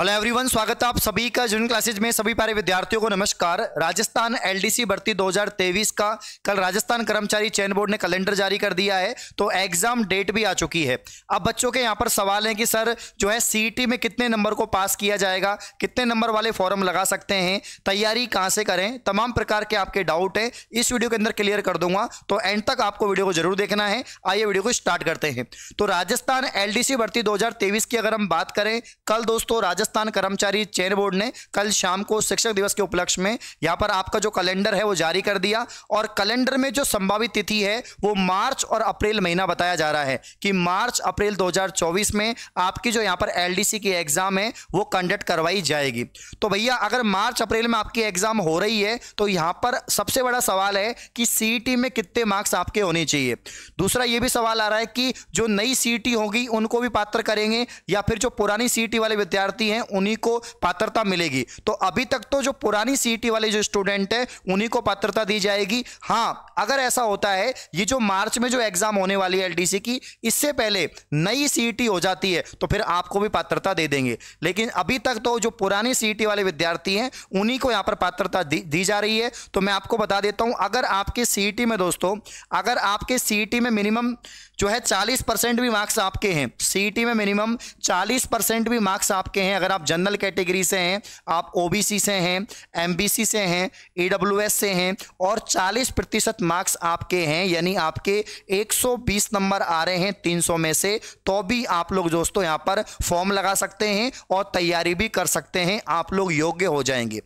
hello everyone स्वागत है आप सभी का जून क्लासेज में सभी प्यारे विद्यार्थियों को नमस्कार राजस्थान एलडीसी भर्ती 2023 का कल राजस्थान कर्मचारी चयन बोर्ड ने कैलेंडर जारी कर दिया है तो एग्जाम डेट भी आ चुकी है अब बच्चों के यहाँ पर सवाल है कि सर जो है सीटी e में कितने नंबर को पास किया जाएगा कितने नंबर वाले फॉर्म लगा सकते हैं तैयारी कहाँ से करें तमाम प्रकार के आपके डाउट है इस वीडियो के अंदर क्लियर कर दूंगा तो एंड तक आपको वीडियो को जरूर देखना है आइए वीडियो को स्टार्ट करते हैं तो राजस्थान एल भर्ती दो की अगर हम बात करें कल दोस्तों राजस्थान राजस्थान कर्मचारी चयन बोर्ड ने कल शाम को शिक्षक दिवस के उपलक्ष्य में यहाँ पर आपका जो कैलेंडर है वो जारी कर दिया और कैलेंडर में जो संभावित तिथि है वो मार्च और अप्रैल महीना बताया जा रहा है कि मार्च अप्रैल 2024 में आपकी जो यहाँ पर एलडीसी की एग्ज़ाम है वो कंडक्ट करवाई जाएगी तो भैया अगर मार्च अप्रैल में आपकी एग्ज़ाम हो रही है तो यहाँ पर सबसे बड़ा सवाल है कि सी में कितने मार्क्स आपके होने चाहिए दूसरा ये भी सवाल आ रहा है कि जो नई सी होगी उनको भी पात्र करेंगे या फिर जो पुरानी सी वाले विद्यार्थी हैं उन्हीं को पात्रता मिलेगी तो अभी तक तो जो पुरानी सीटी e वाले जो स्टूडेंट हैं उन्हीं को पात्रता दी जाएगी हाँ अगर ऐसा होता है ये जो मार्च में जो एग्जाम होने वाली है एलडीसी की इससे पहले नई सीटी e हो जाती है तो फिर आपको भी पात्रता दे देंगे लेकिन अभी तक तो जो पुरानी सीईटी e वाले विद्यार्थी हैं उन्हीं को यहाँ पर पात्रता दी, दी जा रही है तो मैं आपको बता देता हूँ अगर आपके सीईटी में दोस्तों अगर आपके सीईटी में मिनिमम जो है 40 परसेंट भी मार्क्स आपके हैं सीईटी e में मिनिमम 40 परसेंट भी मार्क्स आपके हैं अगर आप जनरल कैटेगरी से हैं आप ओबीसी से हैं एमबीसी से हैं ईडब्ल्यूएस से हैं और 40 प्रतिशत मार्क्स आपके हैं यानी आपके 120 नंबर आ रहे हैं 300 में से तो भी आप लोग दोस्तों यहाँ पर फॉर्म लगा सकते हैं और तैयारी भी कर सकते हैं आप लोग योग्य हो जाएंगे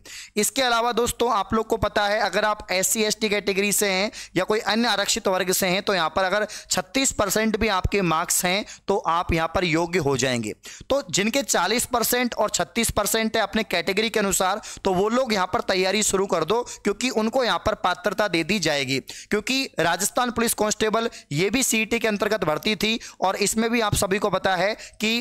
इसके अलावा दोस्तों आप लोग को पता है अगर आप एस सी कैटेगरी से हैं या कोई अन्य आरक्षित वर्ग से हैं तो यहाँ पर अगर छत्तीस परसेंट भी आपके मार्क्स हैं तो आप यहां पर योग्य हो जाएंगे तो जिनके 40 परसेंट और 36 परसेंट है अपने कैटेगरी के अनुसार तो वो लोग यहां पर तैयारी शुरू कर दो क्योंकि उनको यहां पर पात्रता दे दी जाएगी क्योंकि राजस्थान पुलिस कांस्टेबल ये भी सी e के अंतर्गत भर्ती थी और इसमें भी आप सभी को पता है कि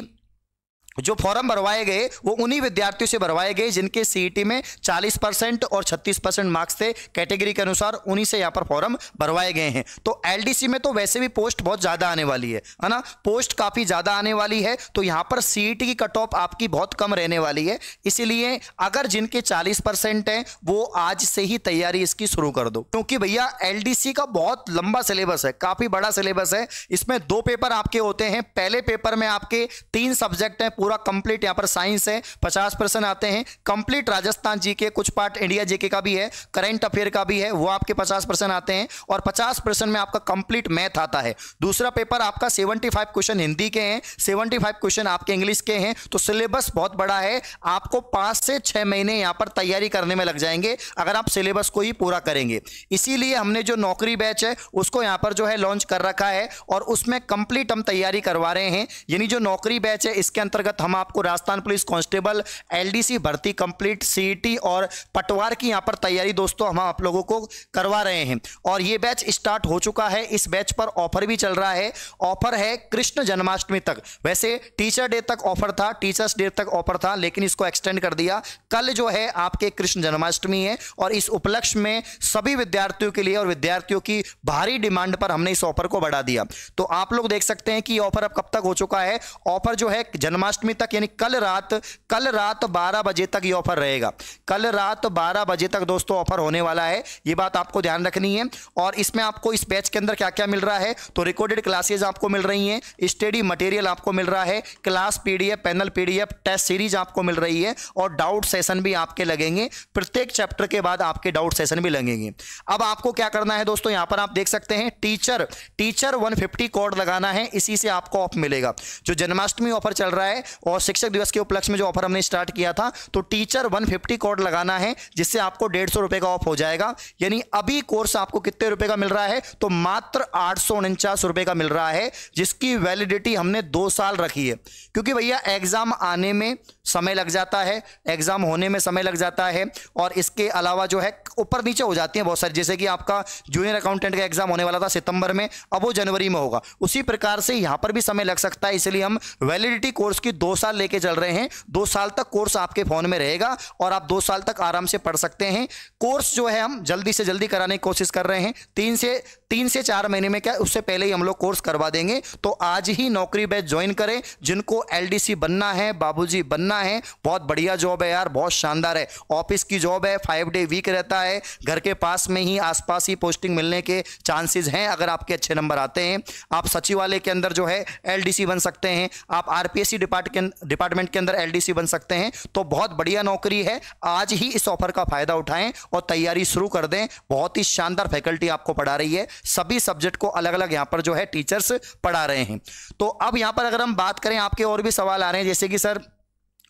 जो फॉर्म भरवाए गए वो उन्हीं विद्यार्थियों से भरवाए गए जिनके सीईटी e में 40 परसेंट और 36 परसेंट मार्क्स थे कैटेगरी के अनुसार उन्हीं से यहाँ पर फॉर्म भरवाए गए हैं तो एलडीसी में तो वैसे भी पोस्ट बहुत ज़्यादा आने वाली है है ना पोस्ट काफ़ी ज़्यादा आने वाली है तो यहाँ पर सीईटी e की कट ऑफ आपकी बहुत कम रहने वाली है इसीलिए अगर जिनके चालीस परसेंट हैं वो आज से ही तैयारी इसकी शुरू कर दो क्योंकि भैया एल का बहुत लंबा सिलेबस है काफ़ी बड़ा सिलेबस है इसमें दो पेपर आपके होते हैं पहले पेपर में आपके तीन सब्जेक्ट हैं पूरा कंप्लीट यहाँ पर साइंस है पचास परसेंट आते हैं कंप्लीट राजस्थान जी के कुछ पार्ट इंडिया जीके का भी है करंट अफेयर का भी है वो आपके पचास परसेंट आते हैं और पचास परसेंट में आपका कंप्लीट मैथ आता है दूसरा पेपर आपका सेवेंटी फाइव क्वेश्चन हिंदी के हैं सेवेंटी फाइव क्वेश्चन आपके इंग्लिश के हैं तो सिलेबस बहुत बड़ा है आपको पाँच से छः महीने यहाँ पर तैयारी करने में लग जाएंगे अगर आप सिलेबस को ही पूरा करेंगे इसीलिए हमने जो नौकरी बैच है उसको यहाँ पर जो है लॉन्च कर रखा है और उसमें कंप्लीट हम तैयारी करवा रहे हैं यानी जो नौकरी बैच है इसके अंतर्गत अंतर्गत हम आपको राजस्थान पुलिस कांस्टेबल एलडीसी भर्ती कंप्लीट सीईटी और पटवार की यहां पर तैयारी दोस्तों हम आप लोगों को करवा रहे हैं और ये बैच स्टार्ट हो चुका है इस बैच पर ऑफर भी चल रहा है ऑफर है कृष्ण जन्माष्टमी तक वैसे टीचर डे तक ऑफर था टीचर्स डे तक ऑफर था लेकिन इसको एक्सटेंड कर दिया कल जो है आपके कृष्ण जन्माष्टमी है और इस उपलक्ष्य में सभी विद्यार्थियों के लिए और विद्यार्थियों की भारी डिमांड पर हमने इस ऑफर को बढ़ा दिया तो आप लोग देख सकते हैं कि ऑफर अब कब तक हो चुका है ऑफर जो है जन्माष्टमी जन्माष्टमी तक यानी कल रात कल रात 12 बजे तक ये ऑफर रहेगा कल रात 12 बजे तक दोस्तों ऑफर होने वाला है ये बात आपको ध्यान रखनी है और इसमें आपको इस बैच के अंदर क्या क्या मिल रहा है तो रिकॉर्डेड क्लासेज आपको मिल रही हैं स्टडी मटेरियल आपको मिल रहा है class PDF panel PDF test series आपको मिल रही है और डाउट सेशन भी आपके लगेंगे प्रत्येक चैप्टर के बाद आपके डाउट सेशन भी लगेंगे अब आपको क्या करना है दोस्तों यहां पर आप देख सकते हैं टीचर टीचर 150 कोड लगाना है इसी से आपको ऑफ मिलेगा जो जन्माष्टमी ऑफर चल रहा है और शिक्षक दिवस के उपलक्ष्य में जो ऑफर हमने स्टार्ट किया था तो टीचर 150 कोड लगाना है जिससे आपको डेढ़ सौ रुपये का ऑफ हो जाएगा यानी अभी कोर्स आपको कितने रुपए का मिल रहा है तो मात्र आठ सौ उनचास रुपये का मिल रहा है जिसकी वैलिडिटी हमने दो साल रखी है क्योंकि भैया एग्ज़ाम आने में समय लग जाता है एग्ज़ाम होने में समय लग जाता है और इसके अलावा जो है ऊपर नीचे हो जाती है बहुत सारी जैसे कि आपका जूनियर अकाउंटेंट का एग्ज़ाम होने वाला था सितंबर में अब वो जनवरी में होगा उसी प्रकार से यहां पर भी समय लग सकता है इसलिए हम वैलिडिटी कोर्स की दो साल लेके चल रहे हैं दो साल तक कोर्स आपके फोन में रहेगा और आप दो साल तक आराम से पढ़ सकते हैं कोर्स जो है हम जल्दी से जल्दी कराने की कोशिश कर रहे हैं तीन से तीन से चार महीने में क्या उससे पहले ही हम लोग कोर्स करवा देंगे तो आज ही नौकरी बैच ज्वाइन करें जिनको एलडीसी बनना है बाबूजी बनना है बहुत बढ़िया जॉब है यार बहुत शानदार है ऑफिस की जॉब है फाइव डे वीक रहता है घर के पास में ही आसपास ही पोस्टिंग मिलने के चांसेज हैं अगर आपके अच्छे नंबर आते हैं आप सचिवालय के अंदर जो है एल बन सकते हैं आप आर आरपीएससी अं-, डिपार्टमेंट के अंदर एल बन सकते हैं तो बहुत बढ़िया नौकरी है आज ही इस ऑफर का फायदा उठाएं और तैयारी शुरू कर दें बहुत ही शानदार फैकल्टी आपको पढ़ा रही है सभी सब्जेक्ट को अलग अलग यहाँ पर जो है टीचर्स पढ़ा रहे हैं तो अब यहाँ पर अगर हम बात करें आपके और भी सवाल आ रहे हैं जैसे कि सर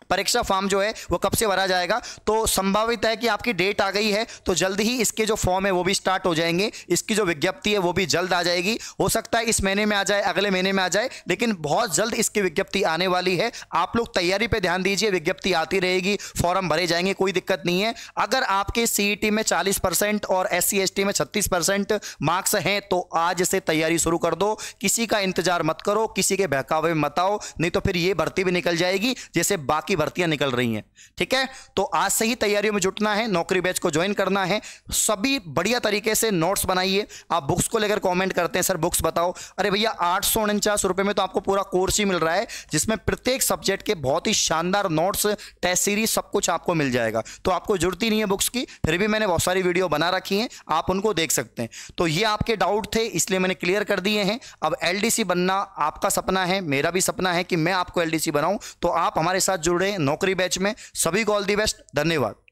परीक्षा फॉर्म जो है वो कब से भरा जाएगा तो संभावित है कि आपकी डेट आ गई है तो जल्द ही इसके जो फॉर्म है वो भी स्टार्ट हो जाएंगे इसकी जो विज्ञप्ति है वो भी जल्द आ जाएगी हो सकता है इस महीने में आ जाए अगले महीने में आ जाए लेकिन बहुत जल्द इसकी विज्ञप्ति आने वाली है आप लोग तैयारी पर ध्यान दीजिए विज्ञप्ति आती रहेगी फॉर्म भरे जाएंगे कोई दिक्कत नहीं है अगर आपके सी e में चालीस और एस सी e में छत्तीस मार्क्स हैं तो आज से तैयारी शुरू कर दो किसी का इंतजार मत करो किसी के बहकावे मत आओ नहीं तो फिर ये भर्ती भी निकल जाएगी जैसे बाकी भर्तियां निकल रही हैं ठीक है तो आज से ही तैयारियों में जुटना है नौकरी बैच को ज्वाइन करना है सभी बढ़िया तरीके से नोट्स बनाइए आप बुक्स को लेकर कॉमेंट करते हैं सर बुक्स बताओ अरे भैया आठ सौ में तो आपको पूरा कोर्स ही मिल रहा है जिसमें प्रत्येक सब्जेक्ट के बहुत ही शानदार नोट्स टेस्ट सीरीज सब कुछ आपको मिल जाएगा तो आपको जुड़ती नहीं है बुक्स की फिर भी मैंने बहुत सारी वीडियो बना रखी हैं आप उनको देख सकते हैं तो ये आपके डाउट थे इसलिए मैंने क्लियर कर दिए हैं अब एल बनना आपका सपना है मेरा भी सपना है कि मैं आपको एल बनाऊं तो आप हमारे साथ जुड़े रहे नौकरी बैच में सभी को ऑल दी बेस्ट धन्यवाद